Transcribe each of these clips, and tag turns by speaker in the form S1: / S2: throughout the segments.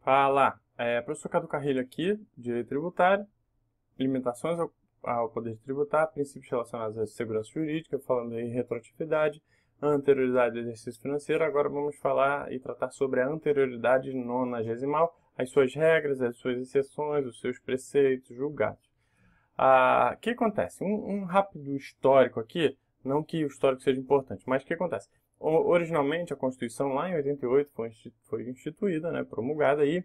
S1: Fala, é professor Cadu Carrilho aqui, Direito Tributário, limitações ao, ao poder tributar, princípios relacionados à segurança jurídica, falando em retroatividade, anterioridade do exercício financeiro. Agora vamos falar e tratar sobre a anterioridade nonagesimal, as suas regras, as suas exceções, os seus preceitos, julgados o ah, que acontece? Um, um, rápido histórico aqui, não que o histórico seja importante, mas o que acontece? O, originalmente, a Constituição lá em 88 foi, foi instituída, né, promulgada, e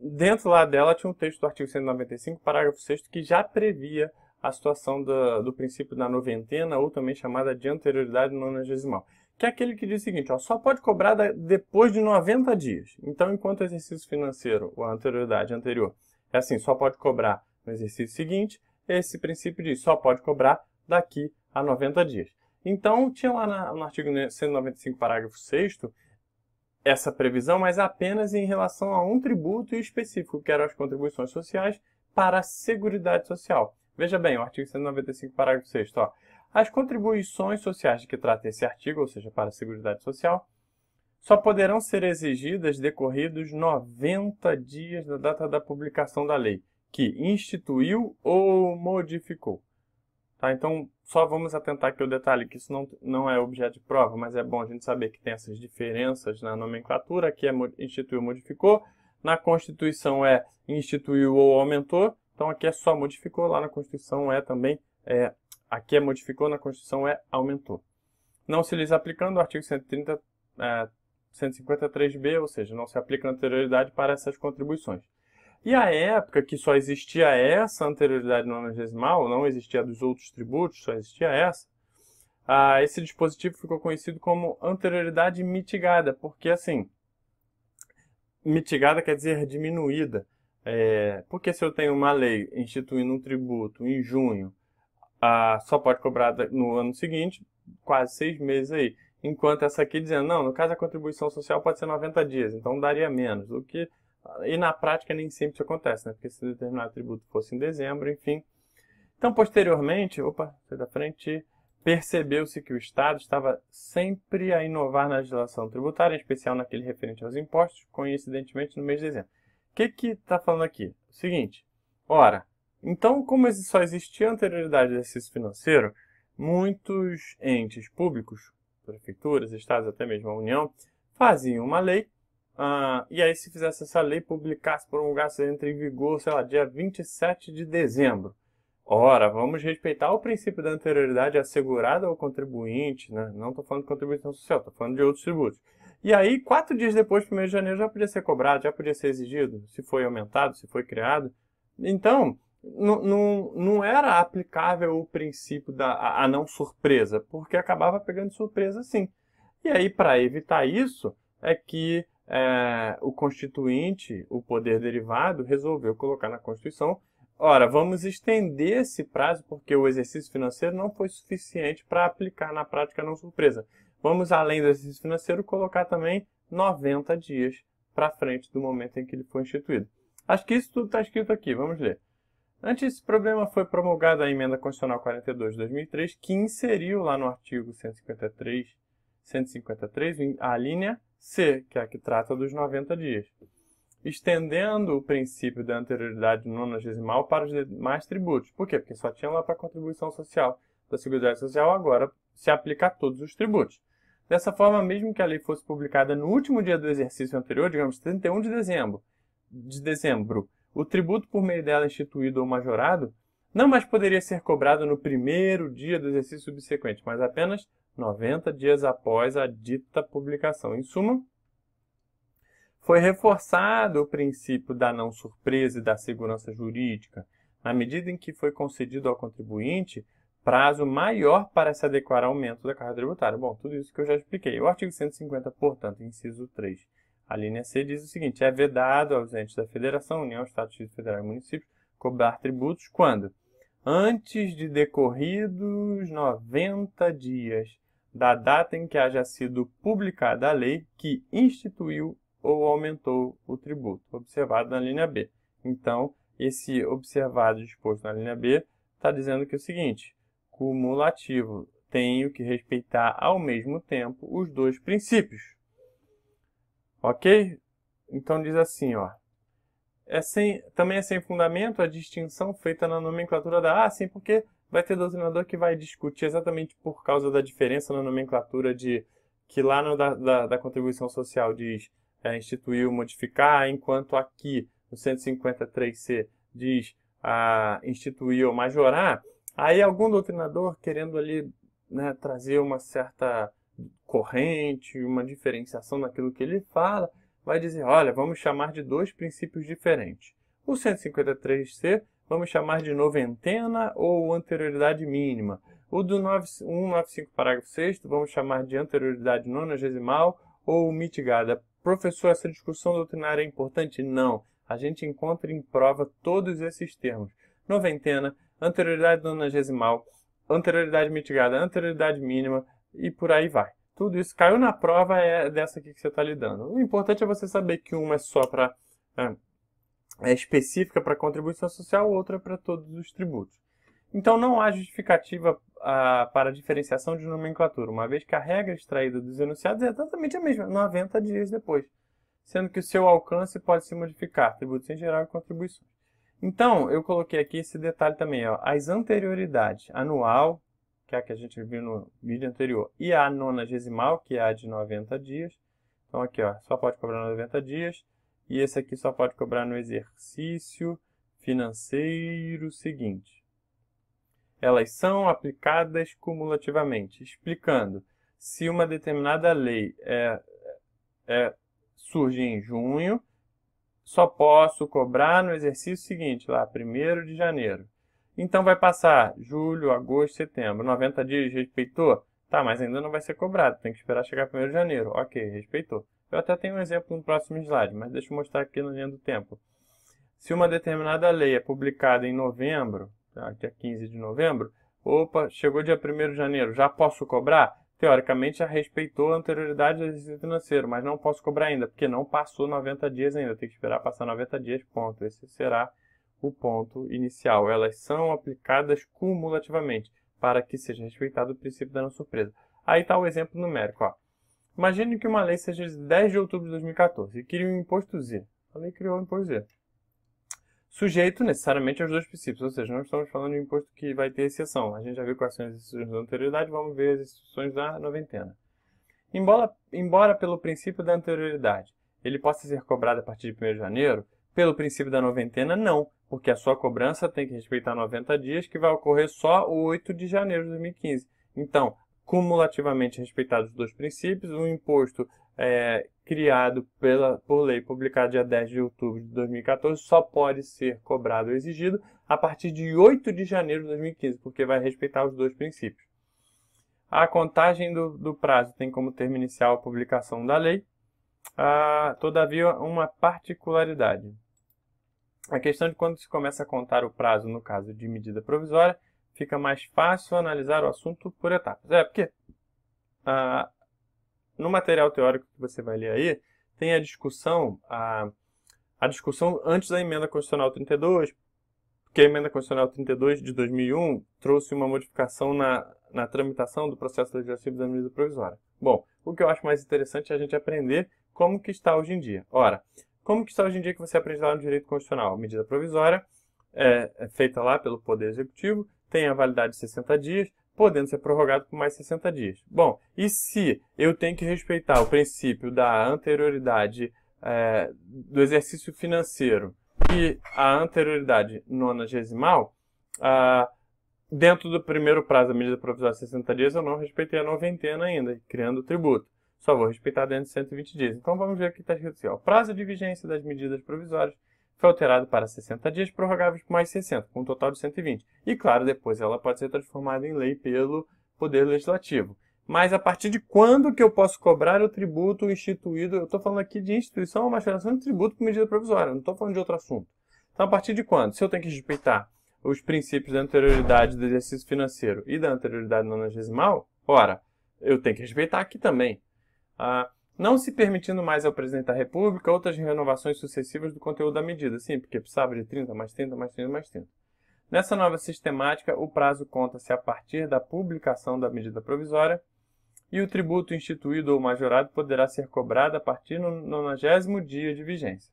S1: dentro lá dela tinha um texto do artigo 195, parágrafo 6 que já previa a situação do, do princípio da noventena, ou também chamada de anterioridade nonagesimal, que é aquele que diz o seguinte, ó, só pode cobrar da, depois de 90 dias. Então, enquanto o exercício financeiro, ou a anterioridade anterior, é assim, só pode cobrar no exercício seguinte, esse princípio diz só pode cobrar daqui a 90 dias. Então, tinha lá no artigo 195, parágrafo 6 essa previsão, mas apenas em relação a um tributo específico, que eram as contribuições sociais para a Seguridade Social. Veja bem, o artigo 195, parágrafo 6 ó, As contribuições sociais de que trata esse artigo, ou seja, para a Seguridade Social, só poderão ser exigidas decorridos 90 dias da data da publicação da lei que instituiu ou modificou. Tá? Então, só vamos atentar aqui o detalhe, que isso não, não é objeto de prova, mas é bom a gente saber que tem essas diferenças na nomenclatura, que é instituiu, modificou. Na Constituição é instituiu ou aumentou, então aqui é só modificou, lá na Constituição é também, é, aqui é modificou, na Constituição é aumentou. Não se lhes aplicando o artigo 130, é, 153b, ou seja, não se aplica anterioridade para essas contribuições. E a época que só existia essa anterioridade nonagesimal, não existia dos outros tributos, só existia essa, ah, esse dispositivo ficou conhecido como anterioridade mitigada, porque assim, mitigada quer dizer diminuída. É, porque se eu tenho uma lei instituindo um tributo em junho, ah, só pode cobrar no ano seguinte, quase seis meses aí. Enquanto essa aqui dizendo, não, no caso a contribuição social pode ser 90 dias, então daria menos. O que e na prática nem sempre isso acontece, né? Porque se determinado atributo fosse em dezembro, enfim. Então, posteriormente, opa, sai da frente, percebeu-se que o Estado estava sempre a inovar na legislação tributária, em especial naquele referente aos impostos, coincidentemente no mês de dezembro. O que está falando aqui? O seguinte, ora, então como só existia anterioridade do exercício financeiro, muitos entes públicos, prefeituras, estados, até mesmo a União, faziam uma lei ah, e aí, se fizesse essa lei, publicasse, promulgasse, entre em vigor, sei lá, dia 27 de dezembro. Ora, vamos respeitar o princípio da anterioridade assegurada ao contribuinte, né? Não estou falando de contribuição social, estou falando de outros tributos. E aí, quatro dias depois, 1 de janeiro, já podia ser cobrado, já podia ser exigido, se foi aumentado, se foi criado. Então, não, não era aplicável o princípio da a, a não surpresa, porque acabava pegando surpresa sim. E aí, para evitar isso, é que é, o Constituinte, o poder derivado, resolveu colocar na Constituição. Ora, vamos estender esse prazo porque o exercício financeiro não foi suficiente para aplicar na prática não surpresa. Vamos, além do exercício financeiro, colocar também 90 dias para frente do momento em que ele foi instituído. Acho que isso tudo está escrito aqui, vamos ler. Antes desse problema, foi promulgada a Emenda Constitucional 42 de 2003, que inseriu lá no artigo 153, 153 a linha C, que é a que trata dos 90 dias, estendendo o princípio da anterioridade nonagesimal para os demais tributos. Por quê? Porque só tinha lá para a contribuição social da Seguridade Social, agora se aplica a todos os tributos. Dessa forma, mesmo que a lei fosse publicada no último dia do exercício anterior, digamos 31 de dezembro, de dezembro, o tributo por meio dela instituído ou majorado não mais poderia ser cobrado no primeiro dia do exercício subsequente, mas apenas 90 dias após a dita publicação. Em suma, foi reforçado o princípio da não surpresa e da segurança jurídica, na medida em que foi concedido ao contribuinte prazo maior para se adequar ao aumento da carga tributária. Bom, tudo isso que eu já expliquei. O artigo 150, portanto, inciso 3, a linha C diz o seguinte: é vedado aos entes da Federação, União, Estado, Distrito Federal e Municípios cobrar tributos quando? Antes de decorridos 90 dias da data em que haja sido publicada a lei que instituiu ou aumentou o tributo, observado na linha B. Então, esse observado disposto na linha B está dizendo que é o seguinte: cumulativo, tenho que respeitar ao mesmo tempo os dois princípios. Ok? Então diz assim, ó. É sem, também é sem fundamento a distinção feita na nomenclatura da A, assim, porque vai ter doutrinador que vai discutir exatamente por causa da diferença na nomenclatura de que lá no da, da, da contribuição social diz é, instituir ou modificar, enquanto aqui no 153C diz instituiu instituir ou majorar, aí algum doutrinador querendo ali né, trazer uma certa corrente, uma diferenciação naquilo que ele fala, vai dizer, olha, vamos chamar de dois princípios diferentes. O 153C vamos chamar de noventena ou anterioridade mínima. O do 195, parágrafo 6, vamos chamar de anterioridade nonagesimal ou mitigada. Professor, essa discussão doutrinária é importante? Não. A gente encontra em prova todos esses termos. Noventena, anterioridade nonagesimal, anterioridade mitigada, anterioridade mínima e por aí vai. Tudo isso caiu na prova é dessa aqui que você está lidando. O importante é você saber que uma é só para é, é específica para contribuição social, outra para todos os tributos. Então não há justificativa ah, para diferenciação de nomenclatura, uma vez que a regra extraída dos enunciados é exatamente a mesma, 90 dias depois, sendo que o seu alcance pode se modificar, tributos em geral e contribuições. Então, eu coloquei aqui esse detalhe também, ó, as anterioridades, anual, que é a que a gente viu no vídeo anterior, e a nonagesimal, que é a de 90 dias. Então aqui, ó, só pode cobrar 90 dias. E esse aqui só pode cobrar no exercício financeiro seguinte. Elas são aplicadas cumulativamente, explicando se uma determinada lei é, é, surge em junho, só posso cobrar no exercício seguinte, lá, 1 de janeiro. Então vai passar julho, agosto, setembro, 90 dias, respeitou? Tá, mas ainda não vai ser cobrado, tem que esperar chegar 1 de janeiro. Ok, respeitou. Eu até tenho um exemplo no próximo slide, mas deixa eu mostrar aqui na linha do tempo. Se uma determinada lei é publicada em novembro, aqui tá, dia 15 de novembro, opa, chegou dia 1 de janeiro, já posso cobrar? Teoricamente já respeitou a anterioridade do exercício financeiro, mas não posso cobrar ainda, porque não passou 90 dias ainda, tem que esperar passar 90 dias, ponto. Esse será o ponto inicial. Elas são aplicadas cumulativamente para que seja respeitado o princípio da não surpresa. Aí está o exemplo numérico. Ó. Imagine que uma lei seja de 10 de outubro de 2014 e cria um imposto Z. A lei criou um imposto Z. Sujeito necessariamente aos dois princípios, ou seja, não estamos falando de um imposto que vai ter exceção. A gente já viu quais são as exceções da anterioridade, vamos ver as exceções da noventena. Embora, embora pelo princípio da anterioridade ele possa ser cobrado a partir de 1 de janeiro, pelo princípio da noventena, não, porque a sua cobrança tem que respeitar 90 dias, que vai ocorrer só o 8 de janeiro de 2015. Então, cumulativamente respeitados os dois princípios, o um imposto é, criado pela, por lei publicada dia 10 de outubro de 2014 só pode ser cobrado ou exigido a partir de 8 de janeiro de 2015, porque vai respeitar os dois princípios. A contagem do, do prazo tem como termo inicial a publicação da lei, ah, todavia uma particularidade. A questão de quando se começa a contar o prazo no caso de medida provisória fica mais fácil analisar o assunto por etapas. É, porque ah, no material teórico que você vai ler aí, tem a discussão, a, a discussão antes da emenda constitucional 32, porque a emenda constitucional 32 de 2001 trouxe uma modificação na, na tramitação do processo legislativo da medida provisória. Bom, o que eu acho mais interessante é a gente aprender como que está hoje em dia. Ora, como que está hoje em dia que você é aprende lá no direito constitucional? A Medida provisória é, é feita lá pelo Poder Executivo, tem a validade de 60 dias, podendo ser prorrogado por mais 60 dias. Bom, e se eu tenho que respeitar o princípio da anterioridade é, do exercício financeiro e a anterioridade nonagesimal, ah, dentro do primeiro prazo da medida provisória de 60 dias, eu não respeitei a noventena ainda, criando o tributo. Só vou respeitar dentro de 120 dias. Então vamos ver o que está escrito aqui. Ó. Prazo de vigência das medidas provisórias foi alterado para 60 dias, prorrogáveis por mais 60, com um total de 120. E, claro, depois ela pode ser transformada em lei pelo Poder Legislativo. Mas a partir de quando que eu posso cobrar o tributo instituído? Eu estou falando aqui de instituição, mas de tributo por medida provisória, não estou falando de outro assunto. Então, a partir de quando? Se eu tenho que respeitar os princípios da anterioridade do exercício financeiro e da anterioridade nonagesimal, ora, eu tenho que respeitar aqui também. Ah, não se permitindo mais ao presidente da República outras renovações sucessivas do conteúdo da medida. Sim, porque precisava de 30, mais 30, mais 30, mais 30. Nessa nova sistemática, o prazo conta-se a partir da publicação da medida provisória e o tributo instituído ou majorado poderá ser cobrado a partir do 90 dia de vigência.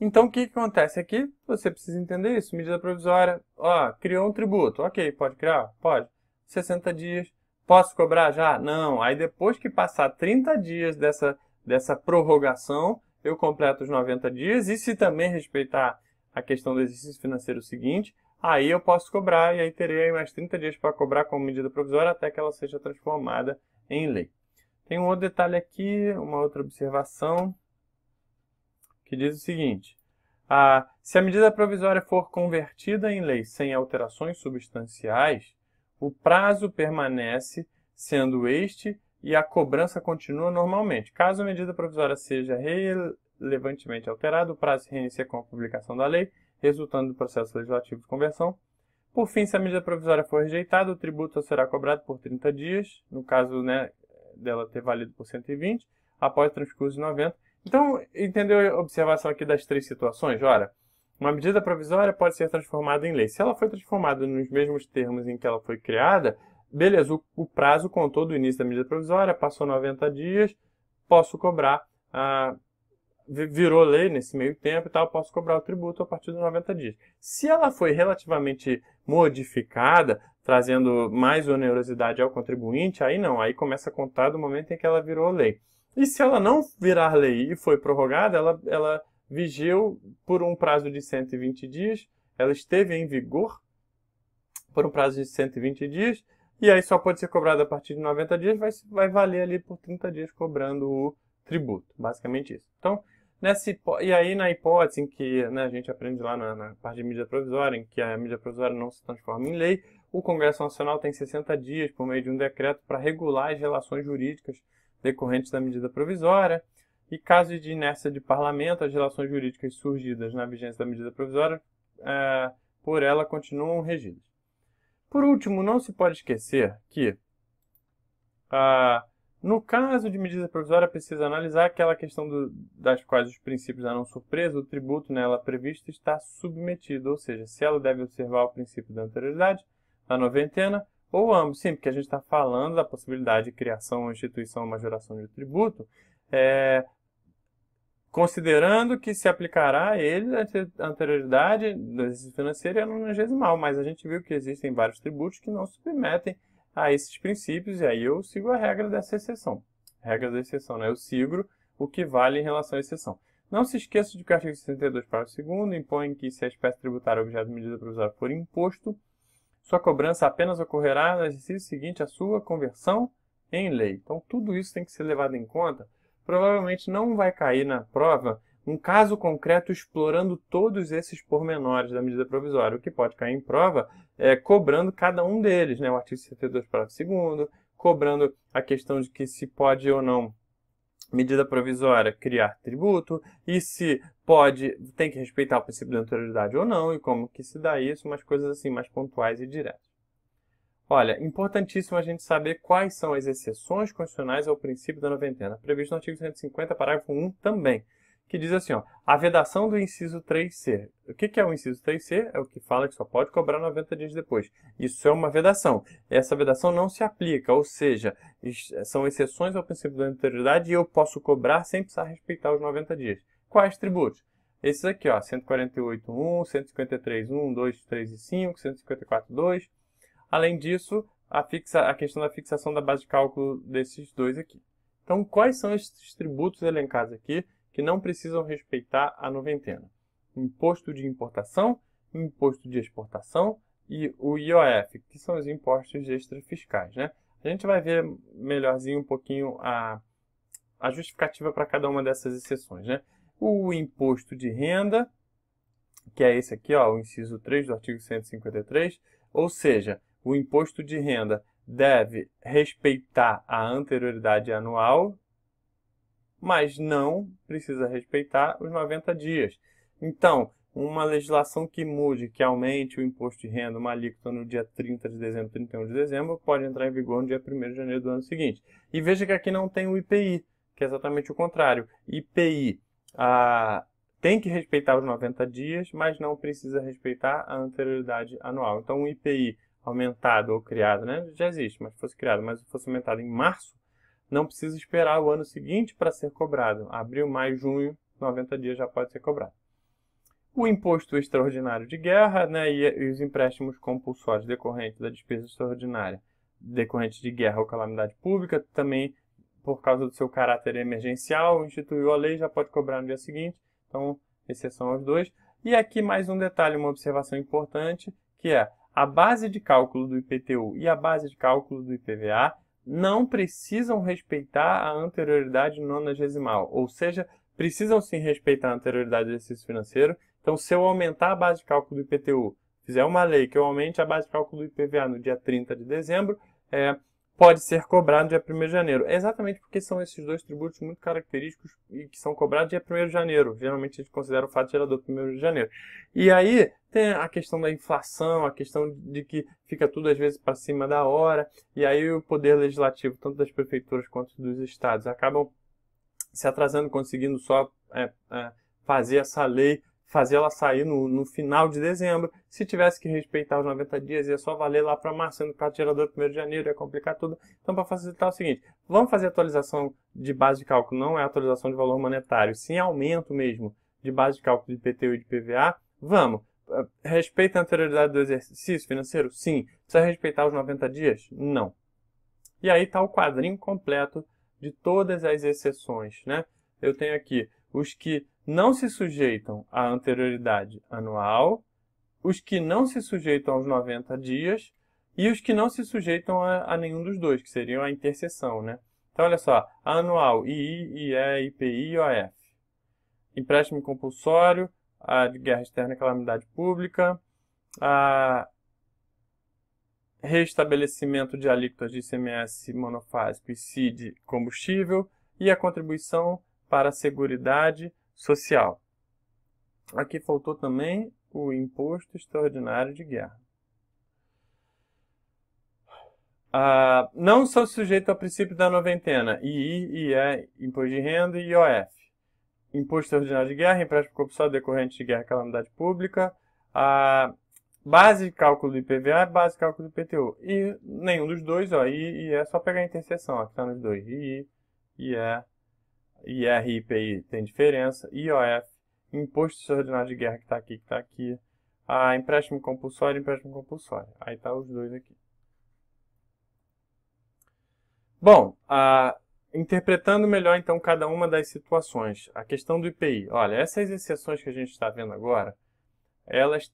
S1: Então, o que acontece aqui? Você precisa entender isso. Medida provisória, ó, criou um tributo. Ok, pode criar? Pode. 60 dias Posso cobrar já? Não. Aí depois que passar 30 dias dessa, dessa prorrogação, eu completo os 90 dias e se também respeitar a questão do exercício financeiro seguinte, aí eu posso cobrar e aí terei mais 30 dias para cobrar como medida provisória até que ela seja transformada em lei. Tem um outro detalhe aqui, uma outra observação, que diz o seguinte: ah, se a medida provisória for convertida em lei sem alterações substanciais, o prazo permanece sendo este e a cobrança continua normalmente. Caso a medida provisória seja relevantemente alterada, o prazo se reinicia com a publicação da lei, resultando do processo legislativo de conversão. Por fim, se a medida provisória for rejeitada, o tributo será cobrado por 30 dias, no caso né, dela ter valido por 120, após o transcurso de 90. Então, entendeu a observação aqui das três situações? Ora, uma medida provisória pode ser transformada em lei. Se ela foi transformada nos mesmos termos em que ela foi criada, beleza, o, o prazo contou do início da medida provisória, passou 90 dias, posso cobrar, ah, virou lei nesse meio tempo e tal, posso cobrar o tributo a partir dos 90 dias. Se ela foi relativamente modificada, trazendo mais onerosidade ao contribuinte, aí não, aí começa a contar do momento em que ela virou lei. E se ela não virar lei e foi prorrogada, ela, ela vigiu por um prazo de 120 dias, ela esteve em vigor por um prazo de 120 dias, e aí só pode ser cobrada a partir de 90 dias, vai, vai valer ali por 30 dias cobrando o tributo, basicamente isso. Então, nessa e aí na hipótese em que né, a gente aprende lá na, na, parte de mídia provisória, em que a mídia provisória não se transforma em lei, o Congresso Nacional tem 60 dias por meio de um decreto para regular as relações jurídicas decorrentes da medida provisória. E caso de inércia de parlamento, as relações jurídicas surgidas na vigência da medida provisória é, por ela continuam regidas. Por último, não se pode esquecer que, ah, no caso de medida provisória, precisa analisar aquela questão do, das quais os princípios da não surpresa, o tributo nela previsto está submetido, ou seja, se ela deve observar o princípio da anterioridade, da noventena, ou ambos. Sim, porque a gente está falando da possibilidade de criação ou instituição ou majoração de tributo, é, considerando que se aplicará a ele a anterioridade do exercício financeiro e anonagesimal, mas a gente viu que existem vários tributos que não se submetem a esses princípios, e aí eu sigo a regra dessa exceção. Regra da exceção, né? Eu sigo o que vale em relação à exceção. Não se esqueça de que o artigo 62, parágrafo 2 impõe que se a espécie tributária é objeto de medida provisória for imposto, sua cobrança apenas ocorrerá no exercício seguinte à sua conversão em lei. Então, tudo isso tem que ser levado em conta provavelmente não vai cair na prova um caso concreto explorando todos esses pormenores da medida provisória. O que pode cair em prova é cobrando cada um deles, né? o artigo 72, parágrafo 2, cobrando a questão de que se pode ou não medida provisória criar tributo e se pode tem que respeitar o princípio da anterioridade ou não e como que se dá isso, umas coisas assim mais pontuais e diretas. Olha, importantíssimo a gente saber quais são as exceções constitucionais ao princípio da noventena, previsto no artigo 150, parágrafo 1 também, que diz assim, ó, a vedação do inciso 3C. O que é o inciso 3C? É o que fala que só pode cobrar 90 dias depois. Isso é uma vedação. Essa vedação não se aplica, ou seja, são exceções ao princípio da anterioridade e eu posso cobrar sem precisar respeitar os 90 dias. Quais tributos? Esses aqui, ó, 148.1, 153.1, 2, 3 e 5, 154.2, Além disso, a, fixa, a questão da fixação da base de cálculo desses dois aqui. Então, quais são esses tributos elencados aqui que não precisam respeitar a noventena? Imposto de importação, imposto de exportação e o IOF, que são os impostos extrafiscais. Né? A gente vai ver melhorzinho um pouquinho a, a justificativa para cada uma dessas exceções. Né? O imposto de renda, que é esse aqui, ó, o inciso 3 do artigo 153, ou seja, o imposto de renda deve respeitar a anterioridade anual, mas não precisa respeitar os 90 dias. Então, uma legislação que mude, que aumente o imposto de renda, uma alíquota no dia 30 de dezembro, 31 de dezembro, pode entrar em vigor no dia 1 de janeiro do ano seguinte. E veja que aqui não tem o IPI, que é exatamente o contrário. IPI ah, tem que respeitar os 90 dias, mas não precisa respeitar a anterioridade anual. Então, o IPI aumentado ou criado, né? já existe, mas fosse criado, mas fosse aumentado em março, não precisa esperar o ano seguinte para ser cobrado. Abril, maio, junho, 90 dias já pode ser cobrado. O imposto extraordinário de guerra né, e, os empréstimos compulsórios decorrentes da despesa extraordinária, decorrentes de guerra ou calamidade pública, também por causa do seu caráter emergencial, instituiu a lei, já pode cobrar no dia seguinte, então, exceção aos dois. E aqui mais um detalhe, uma observação importante, que é a base de cálculo do IPTU e a base de cálculo do IPVA não precisam respeitar a anterioridade nonagesimal, ou seja, precisam sim respeitar a anterioridade do exercício financeiro. Então, se eu aumentar a base de cálculo do IPTU, fizer uma lei que eu aumente a base de cálculo do IPVA no dia 30 de dezembro, é, pode ser cobrado dia 1 de janeiro. É exatamente porque são esses dois tributos muito característicos e que são cobrados dia 1 de janeiro. Geralmente a gente considera o fato gerador 1 de janeiro. E aí tem a questão da inflação, a questão de que fica tudo às vezes para cima da hora, e aí o poder legislativo, tanto das prefeituras quanto dos estados, acabam se atrasando, conseguindo só é, é, fazer essa lei fazer ela sair no, no, final de dezembro. Se tivesse que respeitar os 90 dias, ia só valer lá para março, sendo para gerador 1 de janeiro, ia complicar tudo. Então, para facilitar é o seguinte, vamos fazer atualização de base de cálculo, não é atualização de valor monetário, sim aumento mesmo de base de cálculo de IPTU e de PVA. Vamos. Eh, respeita a anterioridade do exercício financeiro? Sim. Precisa respeitar os 90 dias? Não. E aí está o quadrinho completo de todas as exceções. Né? Eu tenho aqui os que não se sujeitam à anterioridade anual, os que não se sujeitam aos 90 dias e os que não se sujeitam a, a nenhum dos dois, que seriam a interseção, né? Então, olha só, anual, II, IE, IPI e OF. Empréstimo compulsório, a de guerra externa e calamidade pública, a restabelecimento de alíquotas de ICMS monofásico e CID combustível e a contribuição para a seguridade social. Aqui faltou também o imposto extraordinário de guerra. Ah, não sou sujeito ao princípio da noventena, II, IE, Imposto de Renda e IOF. Imposto extraordinário de Guerra, empréstimo compulsório decorrente de guerra e calamidade pública, a base de cálculo do IPVA é base de cálculo do IPTU. E nenhum dos dois, ó, I e é só pegar a interseção, ó, que está nos dois, I, I, é IR e IPI tem diferença, IOF, Imposto Extraordinário de Guerra que está aqui, que está aqui, a ah, empréstimo compulsório e empréstimo compulsório. Aí está os dois aqui. Bom, a, ah, interpretando melhor então cada uma das situações, a questão do IPI. Olha, essas exceções que a gente está vendo agora, elas,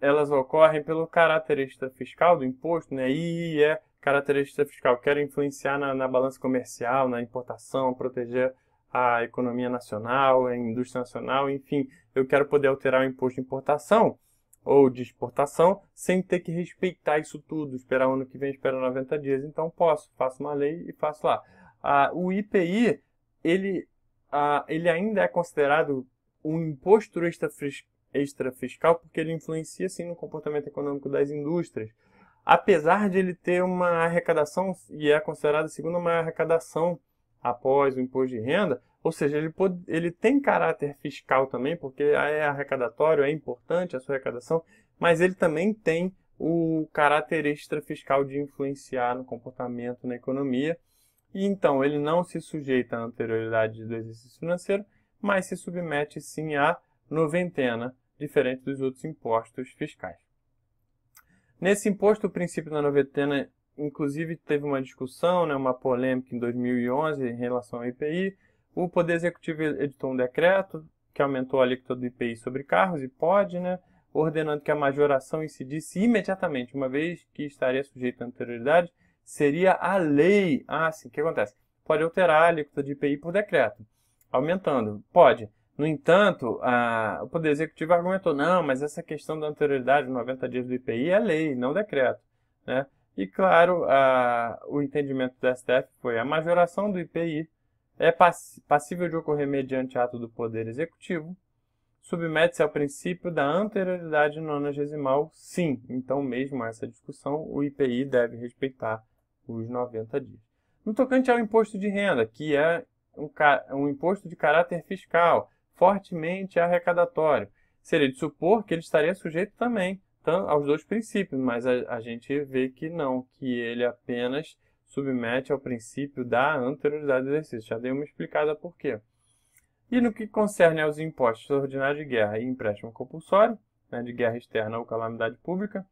S1: elas ocorrem pelo caráter fiscal do imposto, né? I é característica fiscal, quero influenciar na, na balança comercial, na importação, proteger a economia nacional, a indústria nacional, enfim, eu quero poder alterar o imposto de importação ou de exportação sem ter que respeitar isso tudo, esperar o ano que vem, esperar 90 dias. Então posso, faço uma lei e faço lá. Ah, o IPI, ele, ah, ele ainda é considerado um imposto extra fiscal porque ele influencia sim no comportamento econômico das indústrias. Apesar de ele ter uma arrecadação e é considerado a segunda maior arrecadação após o imposto de renda, ou seja, ele, pode, ele tem caráter fiscal também, porque é arrecadatório, é importante a sua arrecadação, mas ele também tem o caráter extrafiscal de influenciar no comportamento na economia. E então ele não se sujeita à anterioridade do exercício financeiro, mas se submete sim à noventena, diferente dos outros impostos fiscais. Nesse imposto, o princípio da noventena inclusive teve uma discussão, né, uma polêmica em 2011 em relação ao IPI. O Poder Executivo editou um decreto que aumentou a alíquota do IPI sobre carros e pode, né, ordenando que a majoração incidisse imediatamente, uma vez que estaria sujeita à anterioridade, seria a lei. Ah, sim, o que acontece? Pode alterar a alíquota de IPI por decreto, aumentando. Pode. No entanto, a, o Poder Executivo argumentou, não, mas essa questão da anterioridade, 90 dias do IPI, é lei, não decreto. Né? E claro, a, o entendimento do STF foi a majoração do IPI é passível de ocorrer mediante ato do Poder Executivo, submete-se ao princípio da anterioridade nonagesimal, sim. Então, mesmo essa discussão, o IPI deve respeitar os 90 dias. No tocante ao imposto de renda, que é um, um imposto de caráter fiscal, fortemente arrecadatório, seria de supor que ele estaria sujeito também aos dois princípios, mas a, a gente vê que não, que ele apenas submete ao princípio da anterioridade do exercício. Já dei uma explicada por quê. E no que concerne aos impostos ordinários de guerra e empréstimo compulsório, né, de guerra externa ou calamidade pública,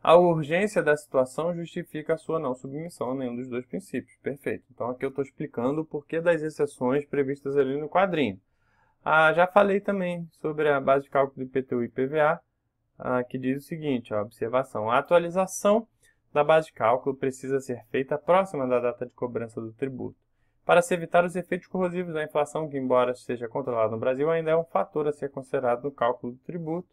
S1: a urgência da situação justifica a sua não submissão a nenhum dos dois princípios. Perfeito. Então aqui eu estou explicando o porquê das exceções previstas ali no quadrinho. Ah, já falei também sobre a base de cálculo do IPTU e IPVA, ah, que diz o seguinte, ó, observação. A atualização da base de cálculo precisa ser feita próxima da data de cobrança do tributo, para se evitar os efeitos corrosivos da inflação, que, embora seja controlada no Brasil, ainda é um fator a ser considerado no cálculo do tributo.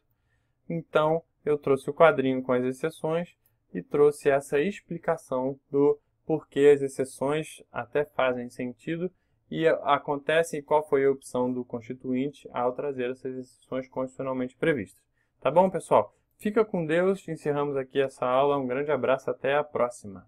S1: Então, eu trouxe o quadrinho com as exceções e trouxe essa explicação do porquê as exceções até fazem sentido e acontecem qual foi a opção do constituinte ao trazer essas exceções constitucionalmente previstas. Tá bom, pessoal? Fica com Deus, encerramos aqui essa aula. Um grande abraço, até a próxima.